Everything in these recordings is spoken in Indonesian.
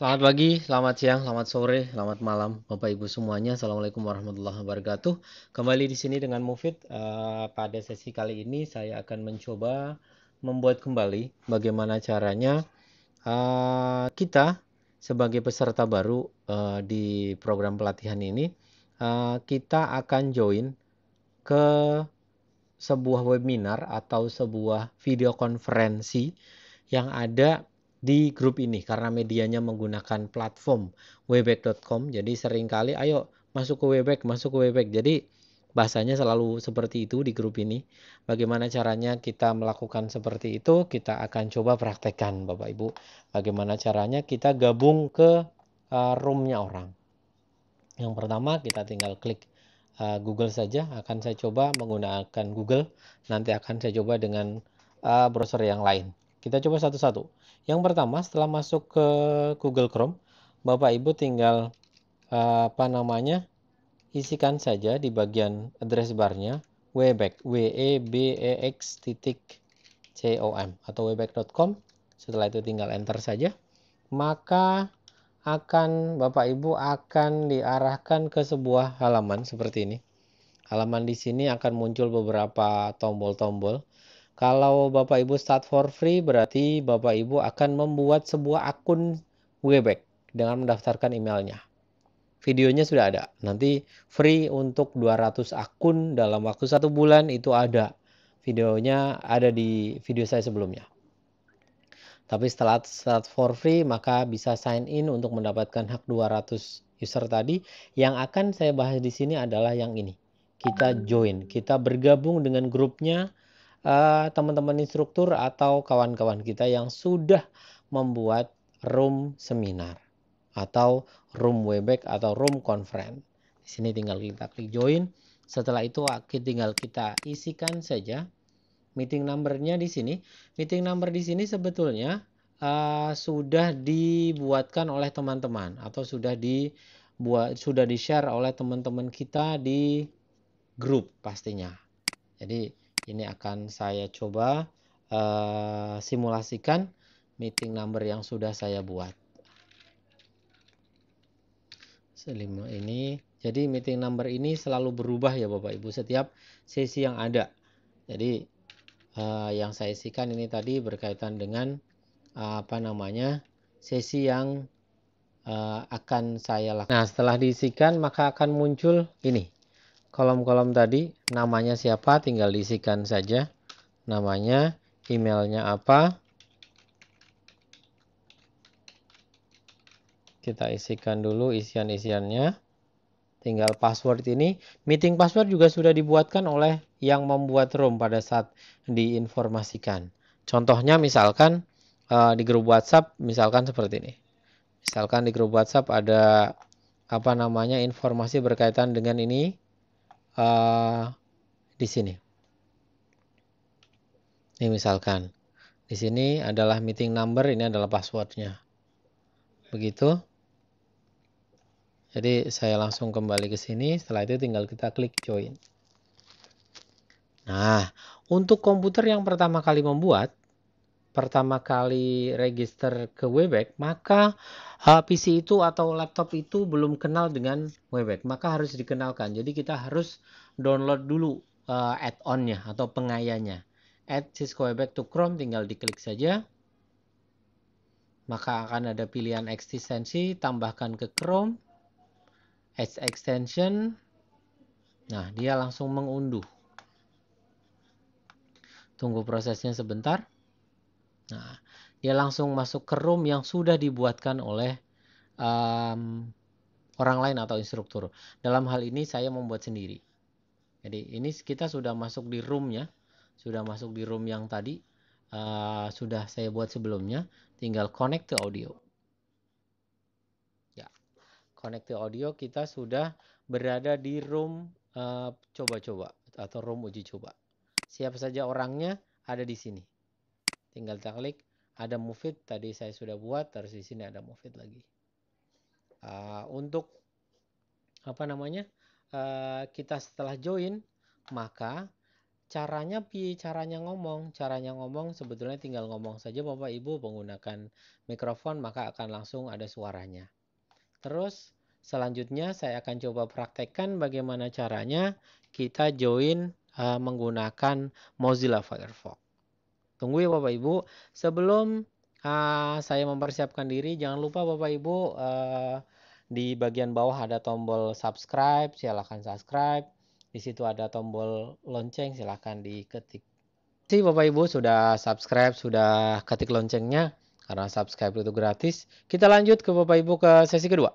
Selamat pagi, selamat siang, selamat sore, selamat malam, Bapak Ibu semuanya. Assalamualaikum warahmatullahi wabarakatuh. Kembali di sini dengan Mufid. Uh, pada sesi kali ini saya akan mencoba membuat kembali bagaimana caranya uh, kita sebagai peserta baru uh, di program pelatihan ini uh, kita akan join ke sebuah webinar atau sebuah video konferensi yang ada di grup ini karena medianya menggunakan platform webek.com jadi seringkali ayo masuk ke webek masuk ke webek jadi bahasanya selalu seperti itu di grup ini bagaimana caranya kita melakukan seperti itu kita akan coba praktekkan Bapak Ibu bagaimana caranya kita gabung ke uh, roomnya orang yang pertama kita tinggal klik uh, Google saja akan saya coba menggunakan Google nanti akan saya coba dengan uh, browser yang lain kita coba satu-satu yang pertama, setelah masuk ke Google Chrome, Bapak Ibu tinggal eh, apa namanya? isikan saja di bagian address barnya webex w e b e x titik com atau webex.com. Setelah itu tinggal enter saja. Maka akan Bapak Ibu akan diarahkan ke sebuah halaman seperti ini. Halaman di sini akan muncul beberapa tombol-tombol kalau Bapak Ibu start for free berarti Bapak Ibu akan membuat sebuah akun Webex dengan mendaftarkan emailnya. Videonya sudah ada. Nanti free untuk 200 akun dalam waktu satu bulan itu ada. Videonya ada di video saya sebelumnya. Tapi setelah start for free maka bisa sign in untuk mendapatkan hak 200 user tadi. Yang akan saya bahas di sini adalah yang ini. Kita join, kita bergabung dengan grupnya Eh, teman-teman uh, instruktur atau kawan-kawan kita yang sudah membuat room seminar atau room webex atau room conference. Di sini tinggal kita klik join. Setelah itu ah, tinggal kita isikan saja meeting numbernya di sini. Meeting number di sini sebetulnya uh, sudah dibuatkan oleh teman-teman atau sudah dibuat sudah di share oleh teman-teman kita di grup pastinya. Jadi ini akan saya coba uh, simulasikan meeting number yang sudah saya buat. Selima ini, jadi meeting number ini selalu berubah ya Bapak Ibu setiap sesi yang ada. Jadi uh, yang saya isikan ini tadi berkaitan dengan uh, apa namanya sesi yang uh, akan saya lakukan. Nah setelah diisikan maka akan muncul ini kolom-kolom tadi namanya siapa tinggal diisikan saja namanya emailnya apa kita isikan dulu isian-isiannya tinggal password ini meeting password juga sudah dibuatkan oleh yang membuat room pada saat diinformasikan contohnya misalkan eh, di grup WhatsApp misalkan seperti ini misalkan di grup WhatsApp ada apa namanya informasi berkaitan dengan ini Eh, di sini. Ini misalkan di sini adalah meeting number, ini adalah passwordnya. Begitu. Jadi saya langsung kembali ke sini. Setelah itu tinggal kita klik join. Nah, untuk komputer yang pertama kali membuat, pertama kali register ke Webex maka uh, PC itu atau laptop itu belum kenal dengan Webex maka harus dikenalkan. Jadi kita harus download dulu uh, add-onnya atau pengayanya. Add Cisco Webex to Chrome tinggal diklik saja. Maka akan ada pilihan ekstensi, tambahkan ke Chrome, Edge extension. Nah, dia langsung mengunduh. Tunggu prosesnya sebentar. Nah, dia langsung masuk ke room yang sudah dibuatkan oleh um, orang lain atau instruktur. Dalam hal ini saya membuat sendiri. Jadi ini kita sudah masuk di roomnya, sudah masuk di room yang tadi uh, sudah saya buat sebelumnya. Tinggal connect to audio. Ya, connect to audio kita sudah berada di room eh, coba-coba uh, atau room uji coba. Siapa saja orangnya ada di sini tinggal kita klik ada mufit tadi saya sudah buat terus di sini ada mufit lagi uh, untuk apa namanya uh, kita setelah join maka caranya pi caranya ngomong caranya ngomong sebetulnya tinggal ngomong saja bapak ibu menggunakan mikrofon maka akan langsung ada suaranya terus selanjutnya saya akan coba praktekkan bagaimana caranya kita join uh, menggunakan Mozilla Firefox Tunggu ya Bapak Ibu. Sebelum uh, saya mempersiapkan diri, jangan lupa Bapak Ibu uh, di bagian bawah ada tombol subscribe, silahkan subscribe. Di situ ada tombol lonceng, silahkan diketik. Si Bapak Ibu sudah subscribe, sudah ketik loncengnya karena subscribe itu gratis. Kita lanjut ke Bapak Ibu ke sesi kedua.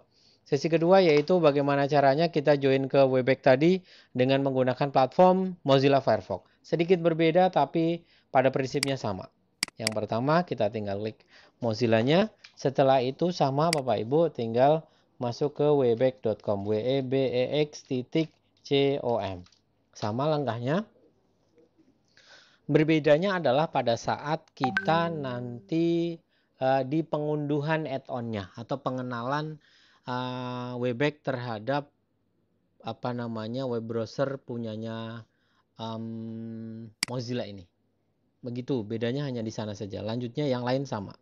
Sesi kedua yaitu bagaimana caranya kita join ke Webex tadi dengan menggunakan platform Mozilla Firefox. Sedikit berbeda tapi pada prinsipnya sama. Yang pertama kita tinggal klik Mozilla-nya. Setelah itu sama Bapak Ibu tinggal masuk ke webex.com webex.com. Sama langkahnya. Berbedanya adalah pada saat kita nanti uh, di pengunduhan add-onnya atau pengenalan uh, Webex terhadap apa namanya web browser punyanya um, Mozilla ini. Begitu, bedanya hanya di sana saja. Lanjutnya yang lain sama.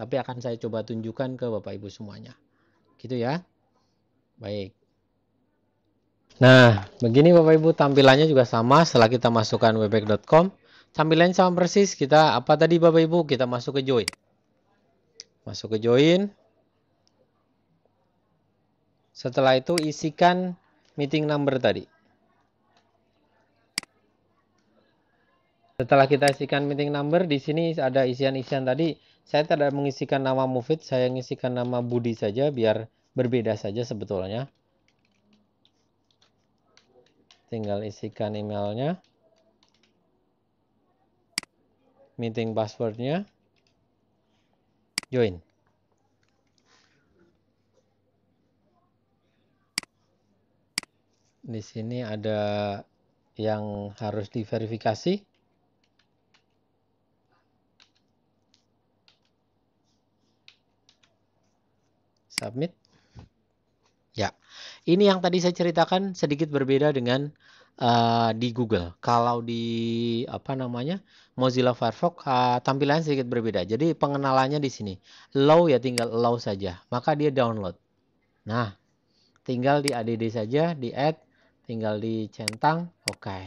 Tapi akan saya coba tunjukkan ke Bapak Ibu semuanya. Gitu ya. Baik. Nah, begini Bapak Ibu tampilannya juga sama setelah kita masukkan webpack.com. Tampilannya sama persis, kita apa tadi Bapak Ibu? Kita masuk ke join. Masuk ke join. Setelah itu isikan meeting number tadi. Setelah kita isikan meeting number, di sini ada isian-isian tadi. Saya tidak mengisikan nama Mufid, saya mengisikan nama Budi saja biar berbeda saja sebetulnya. Tinggal isikan emailnya. Meeting passwordnya. Join. Di sini ada yang harus diverifikasi submit. Ya, ini yang tadi saya ceritakan sedikit berbeda dengan uh, di Google. Kalau di apa namanya Mozilla Firefox uh, tampilannya sedikit berbeda. Jadi pengenalannya di sini Low ya tinggal low saja, maka dia download. Nah, tinggal di add saja, di add, tinggal di centang, oke. Okay.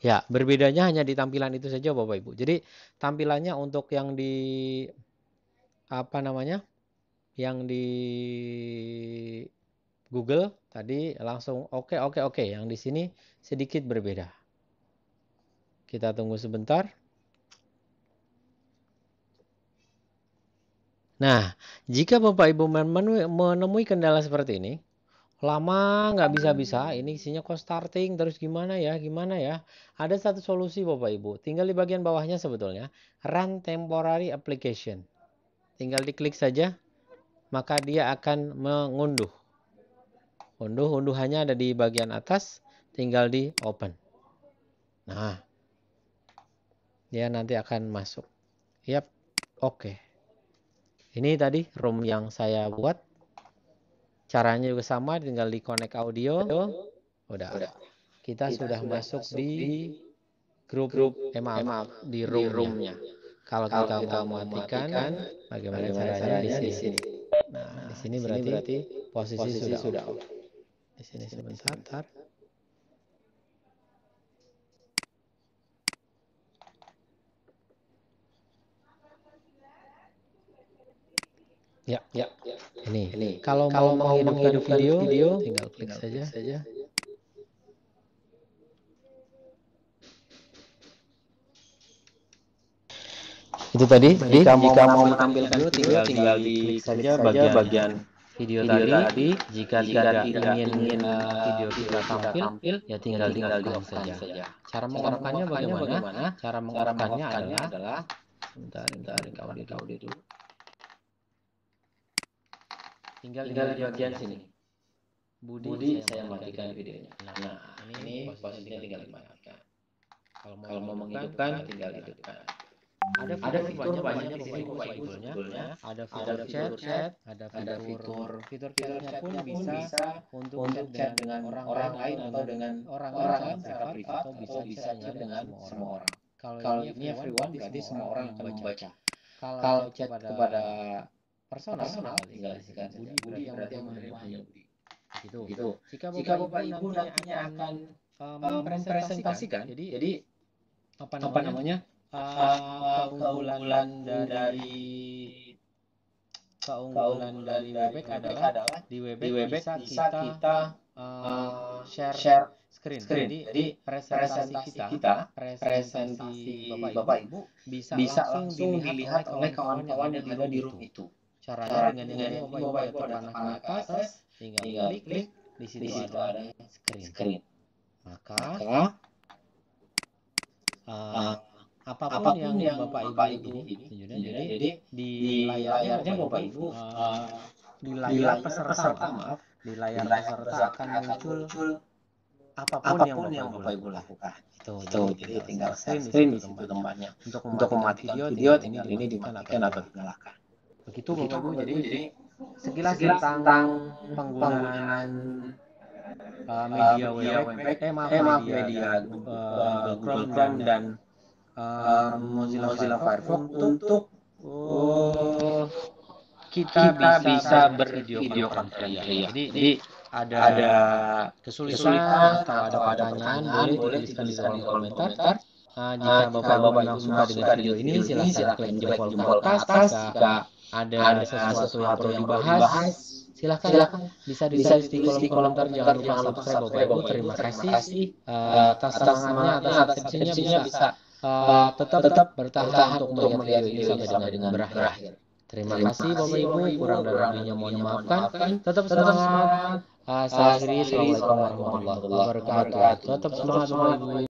Ya, berbedanya hanya di tampilan itu saja Bapak Ibu. Jadi tampilannya untuk yang di apa namanya? yang di Google tadi langsung oke okay, oke okay, oke okay. yang di sini sedikit berbeda. Kita tunggu sebentar. Nah, jika Bapak Ibu menemui kendala seperti ini, lama nggak bisa-bisa, ini isinya cost starting, terus gimana ya, gimana ya. Ada satu solusi Bapak Ibu, tinggal di bagian bawahnya sebetulnya, run temporary application. Tinggal diklik saja, maka dia akan mengunduh. Unduh-unduhannya ada di bagian atas, tinggal di open. Nah, dia nanti akan masuk. Yap, oke. Okay. Ini tadi room yang saya buat. Caranya juga sama, tinggal di connect audio. Udah, Udah. Kita, kita sudah, masuk, masuk di, di grup, grup ma ma di room-nya. Room, Kalau, Kalau kita, kita mau matikan, matikan bagaimana, bagaimana caranya, caranya di sini? Di sini di sini berarti, berarti posisi, posisi sudah, sudah off. off. Di sini sebentar. Tar. Ya, ya, ya. Ini. ini. Kalau, kalau mau menghidupkan, menghidupkan video, video, tinggal klik tinggal saja. Klik saja. itu tadi jika, di, mau, jika mau menampilkan itu tinggal, tinggal di klik saja bagian, bagian video, video tadi, tadi jika, jika tidak, ingin, ingin, ingin eh, eh, video kita tampil, tampil ya tinggal, tinggal di off saja. saja cara menggunakannya bagaimana? bagaimana cara menggunakannya adalah, adalah bentar bentar kau di dulu tinggal, tinggal di bagian sini Budi, Budi saya matikan videonya nah, nah ini posisinya tinggal dimatikan kalau mau menghidupkan tinggal hidupkan ada fitur, ada fitur banyak banyak fitur sebetulnya ada fitur chat, chat ada fitur fitur chatnya pun bisa untuk chat dengan orang lain atau dengan orang lain secara privat atau bisa chat dengan semua orang kalau ini everyone berarti semua orang akan membaca kalau chat kepada personal, personal tinggal isikan budi, budi yang berarti yang menerima hanya budi gitu. gitu. Jika bapak, Jika bapak ibu nantinya akan eh, eh, mempresentasikan, jadi, jadi apa namanya, apa namanya keunggulan dari keunggulan dari Webek adalah, di Webek, bisa, bisa kita, kita uh, share, share screen. screen. Jadi, Jadi presentasi, presentasi kita, kita presentasi Bapak, Bapak Ibu bisa, bisa langsung dilihat oleh kawan-kawan yang ada di room itu. itu. Caranya dengan ini Bapak, Bapak Ibu ada ke atas, tinggal klik, klik di situ, di situ ada, ada screen. screen. Maka, Maka uh, apapun, apapun yang, yang bapak, ibu, ini, ini, ini jadi, jadi di, di layarnya bapak ibu uh, di layar, layar peserta, maaf di layar, layar peserta, peserta akan muncul, apapun, yang, bapak, yang bapak ibu lakukan itu, jadi tinggal save screen di situ tempatnya untuk, untuk mematikan video, video ini dimatikan atau dinyalakan begitu bapak ibu jadi, sekilas, tentang, penggunaan uh, uh, media, media web, media, media uh, Chrome dan Eh, Mozilla, Mozilla Firefox untuk oh, kita, kita bisa, bervideo conference. Ya, ya. Jadi, jadi ada, ada kesulitan atau ada pertanyaan boleh tuliskan di kolom komentar. komentar. Ah, ah, jika bapak-bapak yang suka dengan video ini, silakan, klik jempol jempol ke atas. Jika ada, sesuatu yang perlu dibahas, silakan, bisa ditulis di kolom komentar. Jangan lupa subscribe bapak ibu. Terima kasih eh, eh, atas tangannya, atas atensinya bisa Eh, tetap, tetap bertahan untuk melihat video ini sampai dengan, berakhir. Terima, kasih Bapak Ibu, kurang dan mohon maafkan. Tetap semangat. Ah, Assalamualaikum warahmatullahi wabarakatuh. Tetap semangat Bapak Ibu.